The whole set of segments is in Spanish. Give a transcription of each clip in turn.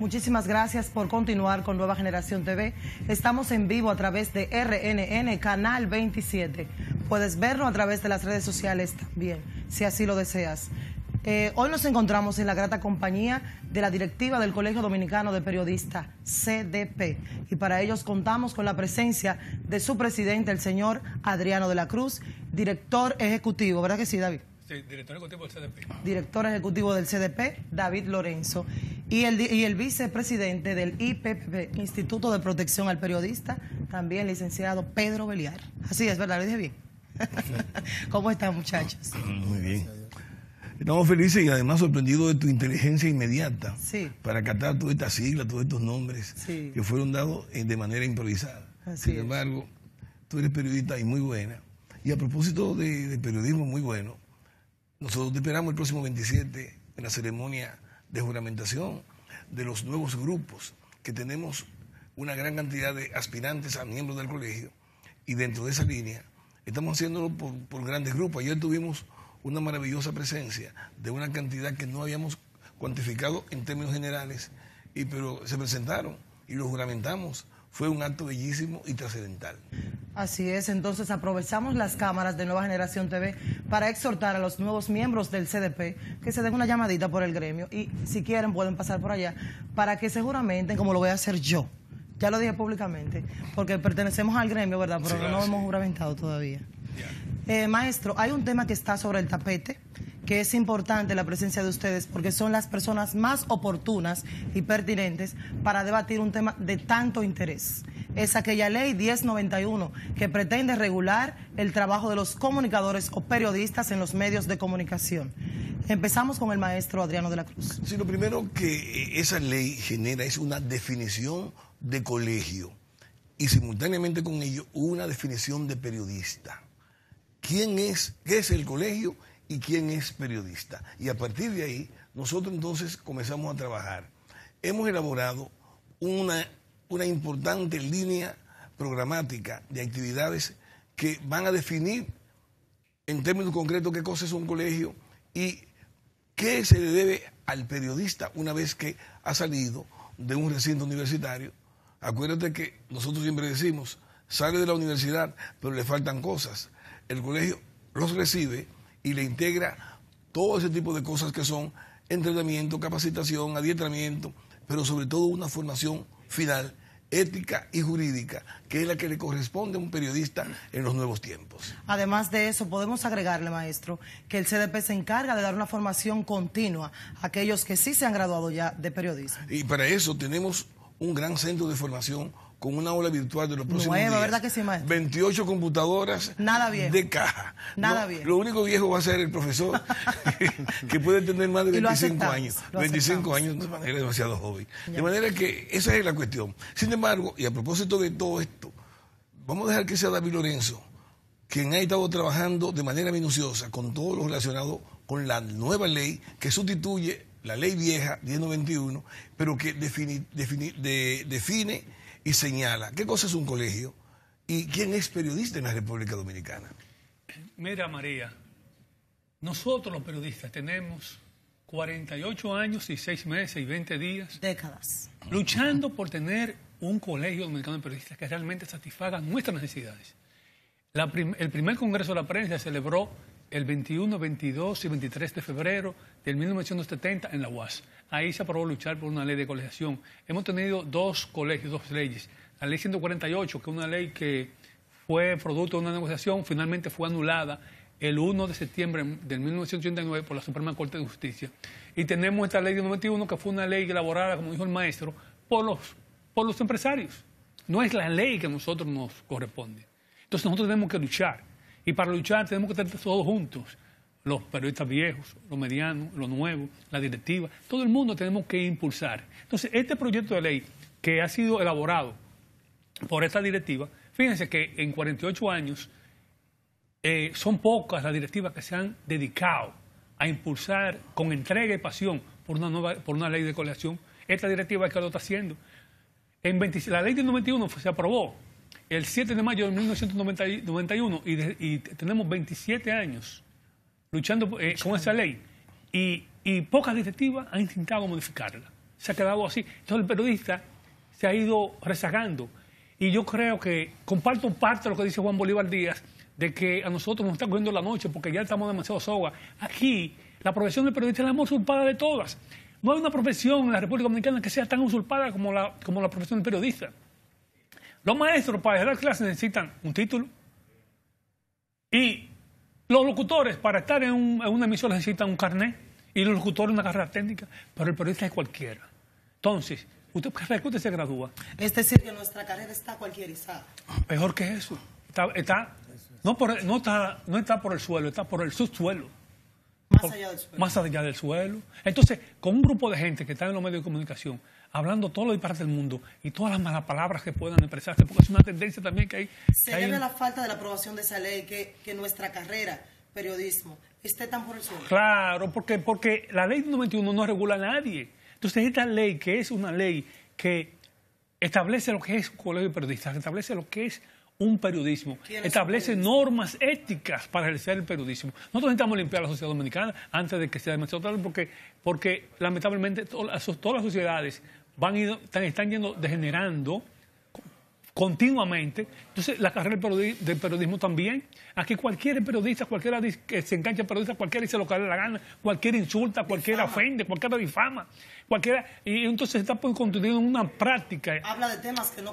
Muchísimas gracias por continuar con Nueva Generación TV. Estamos en vivo a través de RNN Canal 27. Puedes vernos a través de las redes sociales también, si así lo deseas. Eh, hoy nos encontramos en la grata compañía de la directiva del Colegio Dominicano de Periodistas, CDP, y para ellos contamos con la presencia de su presidente, el señor Adriano de la Cruz, director ejecutivo, ¿verdad que sí, David? Sí, director ejecutivo del CDP. Director ejecutivo del CDP, David Lorenzo. Y el, vicepresidente del IPP, Instituto de Protección al Periodista, también licenciado Pedro Beliar. Así es, ¿verdad? Lo dije bien. ¿Cómo están, muchachos? Muy bien. Estamos felices y además sorprendidos de tu inteligencia inmediata para acatar todas estas siglas, todos estos nombres que fueron dados eh, de manera improvisada. Sin embargo, tú eres periodista y muy buena. Y a propósito de, de periodismo muy bueno, nosotros te esperamos el próximo 27 en la ceremonia de juramentación de los nuevos grupos, que tenemos una gran cantidad de aspirantes a miembros del colegio y dentro de esa línea estamos haciéndolo por, grandes grupos. Ayer tuvimos una maravillosa presencia de una cantidad que no habíamos cuantificado en términos generales, y, pero se presentaron y los juramentamos fue un acto bellísimo y trascendental. Así es, entonces aprovechamos las cámaras de Nueva Generación TV para exhortar a los nuevos miembros del CDP que se den una llamadita por el gremio y si quieren pueden pasar por allá para que seguramente, como lo voy a hacer yo, ya lo dije públicamente, porque pertenecemos al gremio, ¿verdad? Pero no hemos juramentado todavía. Eh, maestro, hay un tema que está sobre el tapete que es importante la presencia de ustedes porque son las personas más oportunas y pertinentes para debatir un tema de tanto interés. Es aquella ley 1091 que pretende regular el trabajo de los comunicadores o periodistas en los medios de comunicación. Empezamos con el maestro Adriano de la Cruz. Sí, lo primero que eh, esa ley genera es una definición de colegio y simultáneamente con ello una definición de periodista. ¿Quién es? ¿Qué es el colegio? y quién es periodista. Y a partir de ahí, nosotros entonces comenzamos a trabajar. Hemos elaborado una, una importante línea programática de actividades que van a definir en términos concretos qué cosa es un colegio y qué se le debe al periodista una vez que ha salido de un recinto universitario. Acuérdate que nosotros siempre decimos, sale de la universidad, pero le faltan cosas. El colegio los recibe y le integra todo ese tipo de cosas que son entrenamiento, capacitación, adiestramiento, pero sobre todo una formación final ética y jurídica, que es la que le corresponde a un periodista en los nuevos tiempos. Además de eso, podemos agregarle, maestro, que el CDP se encarga de dar una formación continua a aquellos que sí se han graduado ya de periodista Y para eso tenemos un gran centro de formación con una aula virtual de los próximos 28 computadoras de caja. Nada bien. Lo único viejo va a ser el profesor que puede tener más de 25 años. 25 años de manera demasiado joven. De manera que esa es la cuestión. Sin embargo, y a propósito de todo esto, vamos a dejar que sea David Lorenzo quien ha estado trabajando de manera minuciosa con todo lo relacionado con la nueva ley que sustituye la ley vieja 1091, pero que defini, de, define y señala qué cosa es un colegio y quién es periodista en la República Dominicana. Mira, María, nosotros los periodistas tenemos 48 años y 6 meses y 20 días. Décadas. Luchando por tener un colegio dominicano de periodistas que realmente satisfaga nuestras necesidades. el primer Congreso de la Prensa se celebró el 21, 22 y 23 de febrero de 1970 en la UAS. Ahí se aprobó luchar por una ley de colegiación. Hemos tenido dos colegios, dos leyes. La ley 148, que es una ley que fue producto de una negociación, finalmente fue anulada el 1 de septiembre de 1989 por la Suprema Corte de Justicia. Y tenemos esta ley de 91, que fue una ley elaborada, como dijo el maestro, por los, por los empresarios. No es la ley que a nosotros nos corresponde. Entonces nosotros tenemos que luchar y para luchar tenemos que estar todos juntos, los periodistas viejos, los medianos, los nuevos, la directiva, todo el mundo tenemos que impulsar. Entonces, este proyecto de ley que ha sido elaborado por esta directiva, fíjense que en 48 años eh, son pocas las directivas que se han dedicado a impulsar con entrega y pasión por una, nueva, por una ley de colección. Esta directiva es que lo está haciendo. En la ley del 91 se aprobó el 7 de mayo de 1991 y, tenemos 27 años luchando eh, con esa ley y, pocas directivas han intentado modificarla. Se ha quedado así. Entonces el periodista se ha ido rezagando. Y yo creo que comparto parte de lo que dice Juan Bolívar Díaz, de que a nosotros nos está cogiendo la noche porque ya estamos demasiado soga. Aquí la profesión del periodista la más usurpada de todas. No hay una profesión en la República Dominicana que sea tan usurpada como la, como la profesión del periodista. Los maestros para dar clases necesitan un título y los locutores para estar en, una emisión necesitan un carnet y los locutores una carrera técnica, pero el periodista es cualquiera. Entonces, usted, se gradúa. Es decir, que nuestra carrera está cualquierizada. Mejor que eso. Está, no, está, no está por el suelo, está por el subsuelo. Más allá del suelo. Más allá del suelo. Entonces, con un grupo de gente que está en los medios de comunicación, hablando todo lo parte del mundo y todas las malas palabras que puedan expresarse, porque es una tendencia también que hay. Se debe a la falta de la aprobación de esa ley que, nuestra carrera, periodismo, esté tan por el suelo. Claro, porque, porque la ley 91 no regula a nadie. Entonces, esta ley, que es una ley que establece lo que es un colegio de periodistas, establece lo que es un periodismo, establece normas éticas para ejercer el periodismo. Nosotros necesitamos limpiar la sociedad dominicana antes de que sea demasiado tarde, porque, porque lamentablemente todas las sociedades van ido, están, yendo degenerando continuamente. Entonces, la carrera del periodismo, también. Aquí cualquier periodista, cualquiera que se engancha periodista, cualquiera dice lo que le la gana, cualquiera insulta, cualquiera ofende, cualquiera difama, cualquiera... Y entonces está en una práctica...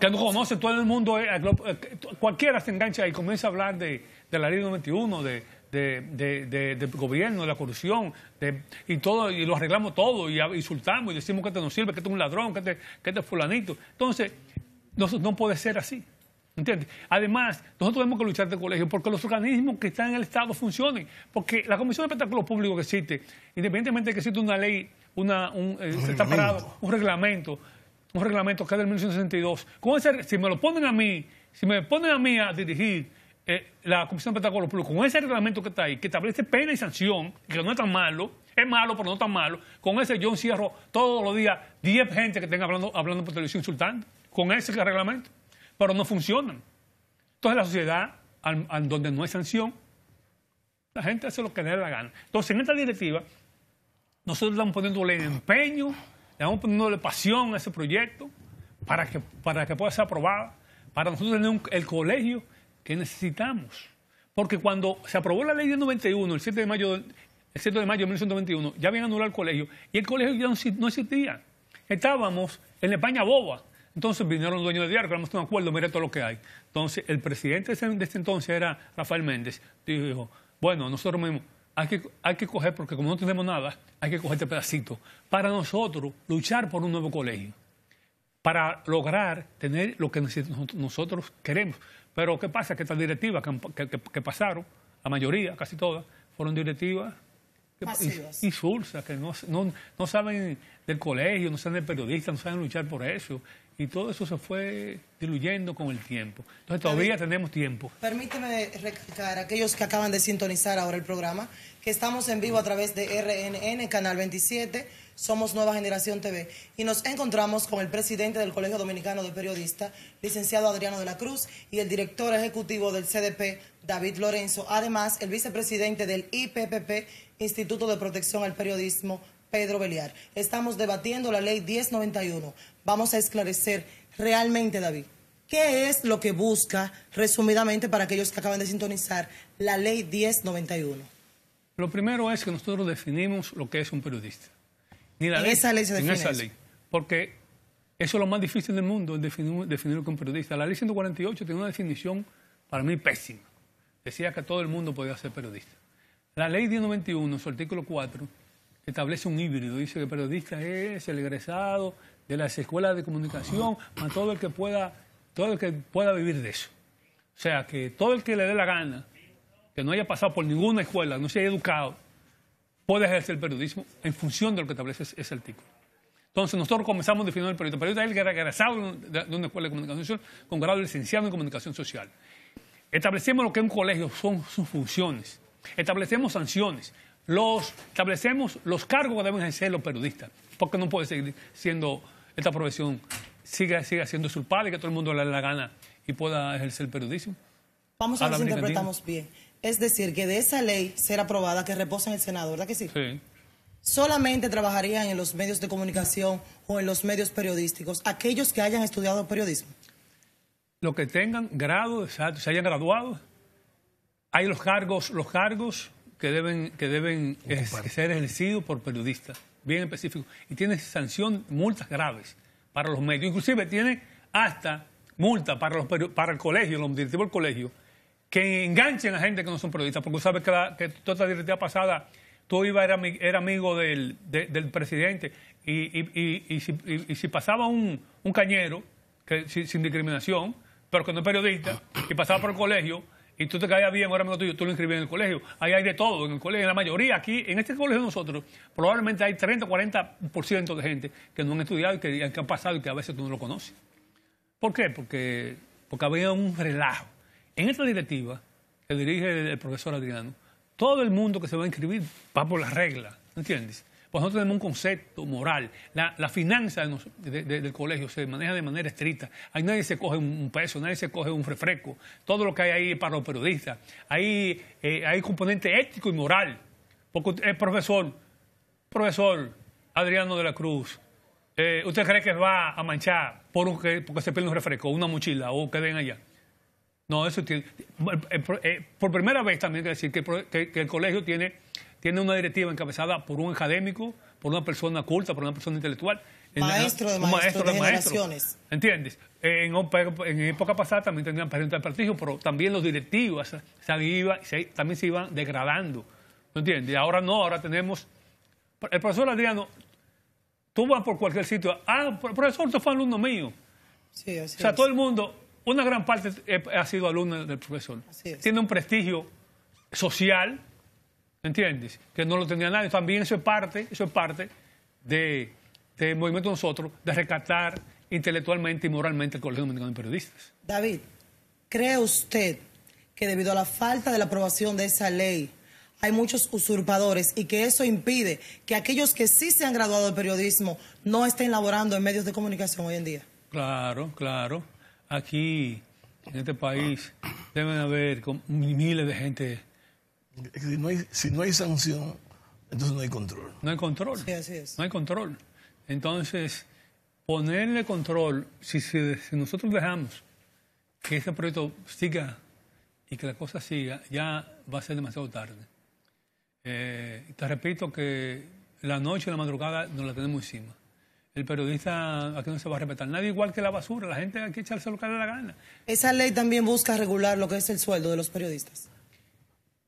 que no, conoce. Todo el mundo, eh, eh, eh, cualquiera se engancha y comienza a hablar de, de la ley 91, de, de, de, gobierno, de la corrupción, y todo, y lo arreglamos todo, y insultamos y decimos que te este no sirve, que este es un ladrón, que te, este, que te este es fulanito. Entonces, no, no puede ser así. ¿Entiendes? Además, nosotros tenemos que luchar de colegio porque los organismos que están en el Estado funcionen. Porque la Comisión de Espectáculos Públicos que existe, independientemente de que exista una ley, una, eh, un, reglamento, un reglamento que es del 1962. es ser si me lo ponen a mí, si me ponen a mí a dirigir eh, la Comisión de con ese reglamento que está ahí, que establece pena y sanción, que no es tan malo, es malo, pero no tan malo, con ese yo encierro todos los días 10 gente que estén hablando, hablando por televisión insultando, con ese reglamento, pero no funcionan. Entonces la sociedad, donde no hay sanción, la gente hace lo que le dé la gana. Entonces en esta directiva, nosotros estamos poniendo empeño, estamos poniéndole pasión a ese proyecto para que, para que pueda ser aprobada, para nosotros tener el colegio que necesitamos. Porque cuando se aprobó la ley del 91, el 7 de mayo, 7 de mayo de 1991, ya habían anulado el colegio y el colegio ya no existía. Estábamos en España boba. Entonces vinieron los dueños de diario, vamos un acuerdo, mire todo lo que hay. Entonces el presidente de ese entonces era Rafael Méndez. Dijo, bueno, nosotros mismos hay que, hay que coger, porque como no tenemos nada, hay que coger este pedacito para nosotros luchar por un nuevo colegio para lograr tener lo que nosotros queremos. Pero ¿qué pasa? Que estas directivas que, pasaron, la mayoría, casi todas, fueron directivas Pasivas. insulsas, que no, no, saben del colegio, no saben del periodista, no saben luchar por eso. Y todo eso se fue diluyendo con el tiempo. Entonces todavía tenemos tiempo. Permíteme recalcar a aquellos que acaban de sintonizar ahora el programa, que estamos en vivo a través de RNN, Canal 27 somos Nueva Generación TV y nos encontramos con el presidente del Colegio Dominicano de Periodistas, licenciado Adriano de la Cruz, y el director ejecutivo del CDP, David Lorenzo, además el vicepresidente del IPPP, Instituto de Protección al Periodismo, Pedro Beliar. Estamos debatiendo la ley 1091. Vamos a esclarecer realmente, David. ¿Qué es lo que busca, resumidamente, para aquellos que acaban de sintonizar, la ley 1091? Lo primero es que nosotros definimos lo que es un periodista. Ni la esa ley esa ley. Porque eso es lo más difícil del mundo, es definir, definirlo como periodista. La ley 148 tiene una definición para mí pésima. Decía que todo el mundo podía ser periodista. La ley 1091, su artículo 4, establece un híbrido. Dice que periodista es el egresado de las escuelas de comunicación, a todo el que pueda, todo el que pueda vivir de eso. O sea, que todo el que le dé la gana, que no haya pasado por ninguna escuela, no se haya educado, puede ejercer el periodismo en función de lo que establece ese artículo. Entonces nosotros comenzamos definiendo el periodo. El periodista es el que era regresado de una escuela de comunicación social con grado de licenciado en comunicación social. Establecemos lo que es un colegio, son sus funciones. Establecemos sanciones. Los, establecemos los cargos que deben ejercer los periodistas. Porque no puede seguir siendo esta profesión, siga, siga siendo usurpada y que todo el mundo le dé la gana y pueda ejercer el periodismo. Vamos a ver si interpretamos bien. Es decir, que de esa ley será aprobada, que reposa en el Senado, ¿verdad que sí? Sí. Solamente trabajarían en los medios de comunicación o en los medios periodísticos aquellos que hayan estudiado periodismo. Los que tengan grado, se hayan graduado, hay los cargos, los cargos que deben, que deben ser ejercidos por periodistas, bien específicos, y tiene sanción, multas graves para los medios, inclusive tiene hasta multa para, los, para el colegio, los directivos del colegio, que enganchen a gente que no son periodistas, porque tú sabes que, la, que toda la directiva pasada tú ibas, era, era, amigo del, presidente, y, si, pasaba un, cañero, sin, discriminación, pero que no es periodista, y pasaba por el colegio, y tú te caías bien, ahora amigo tuyo, tú lo inscribías en el colegio. Ahí hay de todo, en el colegio, en la mayoría. Aquí, en este colegio de nosotros, probablemente hay 30 o 40% de gente que no han estudiado y que, que han pasado y que a veces tú no lo conoces. ¿Por qué? Porque, porque había un relajo. En esta directiva que dirige el profesor Adriano, todo el mundo que se va a inscribir va por las reglas, ¿entiendes? Pues nosotros tenemos un concepto moral. La, la finanza del colegio se maneja de manera estricta. Ahí nadie se coge un peso, nadie se coge un refresco. Todo lo que hay ahí para los periodistas. Ahí eh, hay componente ético y moral. Porque el eh, profesor, profesor Adriano de la Cruz, eh, ¿usted cree que va a manchar por porque se pierde un refresco, una mochila o queden den allá? No, eso tiene. Eh, eh, por primera vez también hay que decir que, el colegio tiene, tiene una directiva encabezada por un académico, por una persona culta, por una persona intelectual. Maestro de maestros, maestro de, generaciones. ¿Entiendes? En, en, época pasada también tenían presidente de prestigio, pero también los directivos se también se iban degradando. ¿No entiendes? ahora no, ahora tenemos. El profesor Adriano, tú vas por cualquier sitio. Ah, profesor, tú fue alumno mío. Sí, así o sea, todo el mundo una gran parte eh, ha sido alumna del profesor. Tiene un prestigio social, ¿entiendes? Que no lo tenía nadie. También eso es parte, eso es parte del movimiento de nosotros de rescatar intelectualmente y moralmente el Colegio Dominicano de Periodistas. David, ¿cree usted que debido a la falta de la aprobación de esa ley hay muchos usurpadores y que eso impide que aquellos que sí se han graduado de periodismo no estén laborando en medios de comunicación hoy en día? Claro, claro aquí, en este país, deben haber miles de gente. Si no, hay, sanción, entonces no hay control. No hay control. Sí, así es. No hay control. Entonces, ponerle control, si, nosotros dejamos que ese proyecto siga y que la cosa siga, ya va a ser demasiado tarde. Eh, te repito que la noche y la madrugada nos la tenemos encima el periodista aquí no se va a respetar. Nadie igual que la basura, la gente hay que echarse lo que le la gana. Esa ley también busca regular lo que es el sueldo de los periodistas.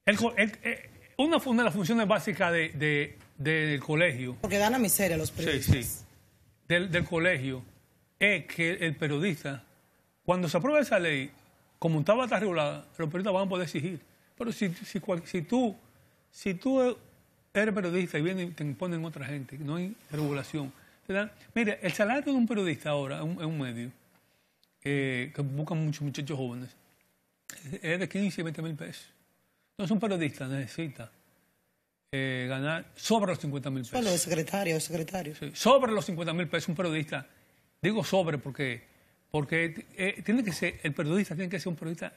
Eh, una, de las funciones básicas del colegio. Porque gana miseria los periodistas. Sí, sí. Del, colegio es que el periodista, cuando se aprueba esa ley, como estaba tan regulada, los periodistas van a poder exigir. Pero si, si tú si tú eres periodista y vienen y te imponen otra gente, no hay regulación, Mira, el salario de un periodista ahora en un, medio eh, que buscan muchos muchachos jóvenes es de 15, 20 mil pesos. Entonces un periodista necesita eh, ganar sobre los 50 mil pesos. el secretario, secretario. sobre los 50 mil pesos un periodista. Digo sobre porque, porque eh, tiene que ser, el periodista tiene que ser un periodista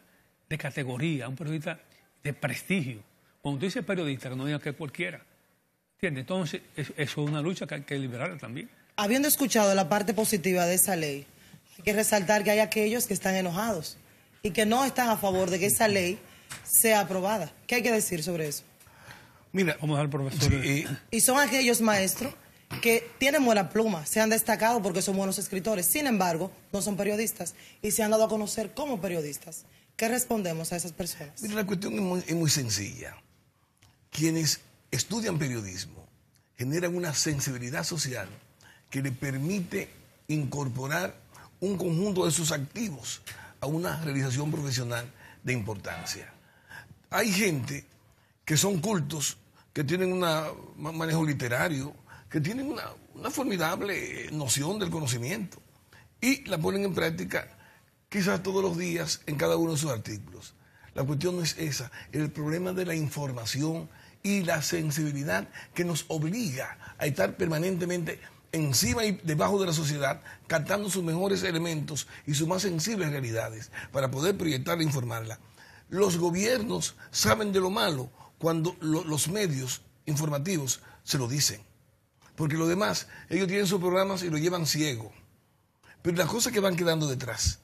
de categoría, un periodista de prestigio. Cuando tú dices periodista, que no diga que cualquiera. Entonces, eso es una lucha que hay que liberar también habiendo escuchado la parte positiva de esa ley, hay que resaltar que hay aquellos que están enojados y que no están a favor de que esa ley sea aprobada. ¿Qué hay que decir sobre eso? Mira, vamos al profesor. Y son aquellos maestros que tienen buena pluma, se han destacado porque son buenos escritores, sin embargo, no son periodistas y se han dado a conocer como periodistas. ¿Qué respondemos a esas personas? Mira, la cuestión es muy, es muy sencilla. Quienes estudian periodismo generan una sensibilidad social que le permite incorporar un conjunto de sus activos a una realización profesional de importancia. Hay gente que son cultos, que tienen un manejo literario, que tienen una, formidable eh, noción del conocimiento y la ponen en práctica quizás todos los días en cada uno de sus artículos. La cuestión no es esa, el problema de la información y la sensibilidad que nos obliga a estar permanentemente encima y debajo de la sociedad, captando sus mejores elementos y sus más sensibles realidades para poder proyectarla e informarla. Los gobiernos saben de lo malo cuando los medios informativos se lo dicen. Porque lo demás, ellos tienen sus programas y lo llevan ciego. Pero las cosas que van quedando detrás,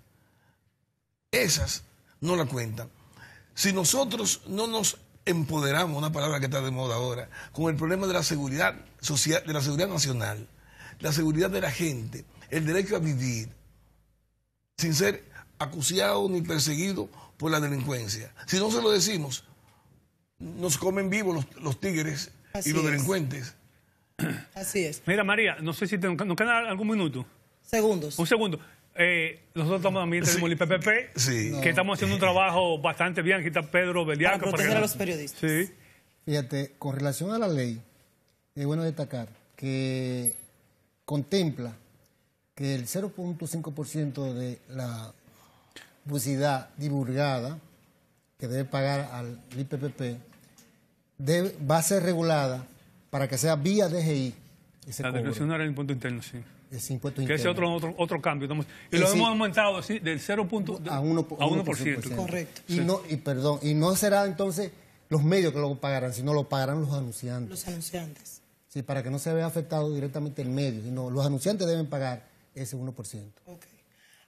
esas no la cuentan. Si nosotros no nos empoderamos, una palabra que está de moda ahora, con el problema de la seguridad social, de la seguridad nacional, la seguridad de la gente, el derecho a vivir, sin ser acuciado ni perseguido por la delincuencia. Si no se lo decimos, nos comen vivos los, tigres y los delincuentes. Así es. Mira, María, no sé si nos queda algún minuto. Segundos. Un segundo. Eh, nosotros también tenemos el IPPP, que estamos haciendo un trabajo bastante bien. Aquí está Pedro Beliaco. Para proteger a los periodistas. Sí. Fíjate, con relación a la ley, es bueno destacar que contempla que el 0.5% de la publicidad divulgada que debe pagar al IPPP va a ser regulada para que sea vía DGI. La no era el impuesto interno, sí. El impuesto interno. Que ese otro, otro, cambio. Y lo hemos aumentado ¿sí? del 0. a 1%. Correcto. Y, no, y, perdón, y no será entonces los medios que lo pagarán, sino lo pagarán los anunciantes. Los anunciantes. ¿sí? para que no se vea afectado directamente el medio, sino los anunciantes deben pagar ese 1%.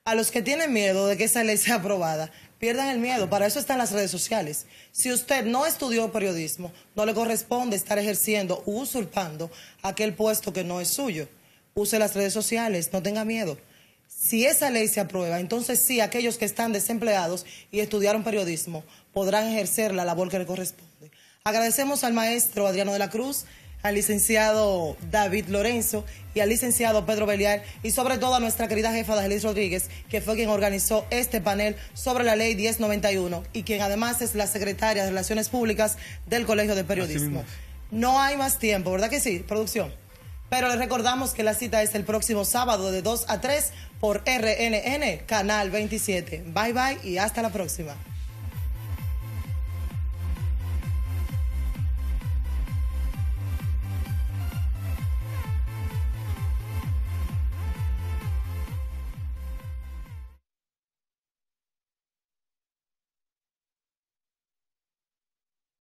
A los que tienen miedo de que esa ley sea aprobada, pierdan el miedo, para eso están las redes sociales. Si usted no estudió periodismo, no le corresponde estar ejerciendo o usurpando aquel puesto que no es suyo. Use las redes sociales, no tenga miedo. Si esa ley se aprueba, entonces sí, aquellos que están desempleados y estudiaron periodismo podrán ejercer la labor que le corresponde. Agradecemos al maestro Adriano de la Cruz al licenciado David Lorenzo y al licenciado Pedro Beliar y sobre todo a nuestra querida jefa Dajelis Rodríguez, que fue quien organizó este panel sobre la ley 1091 y quien además es la secretaria de Relaciones Públicas del Colegio de Periodismo. No hay más tiempo, ¿verdad que sí, producción? Pero les recordamos que la cita es el próximo sábado de 2 a 3 por RNN, Canal 27. Bye bye y hasta la próxima.